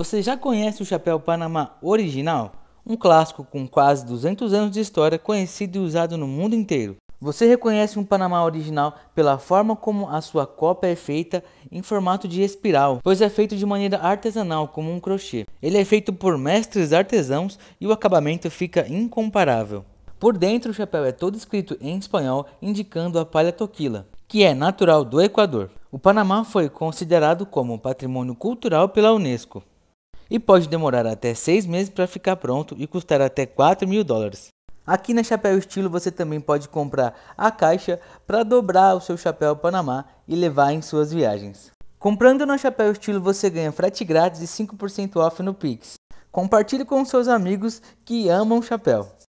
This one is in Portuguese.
Você já conhece o chapéu Panamá original? Um clássico com quase 200 anos de história, conhecido e usado no mundo inteiro. Você reconhece um Panamá original pela forma como a sua copa é feita em formato de espiral, pois é feito de maneira artesanal, como um crochê. Ele é feito por mestres artesãos e o acabamento fica incomparável. Por dentro, o chapéu é todo escrito em espanhol, indicando a palha toquila, que é natural do Equador. O Panamá foi considerado como patrimônio cultural pela Unesco e pode demorar até 6 meses para ficar pronto e custar até 4 mil dólares. Aqui na Chapéu Estilo você também pode comprar a caixa para dobrar o seu chapéu Panamá e levar em suas viagens. Comprando na Chapéu Estilo você ganha frete grátis e 5% off no Pix. Compartilhe com seus amigos que amam chapéu.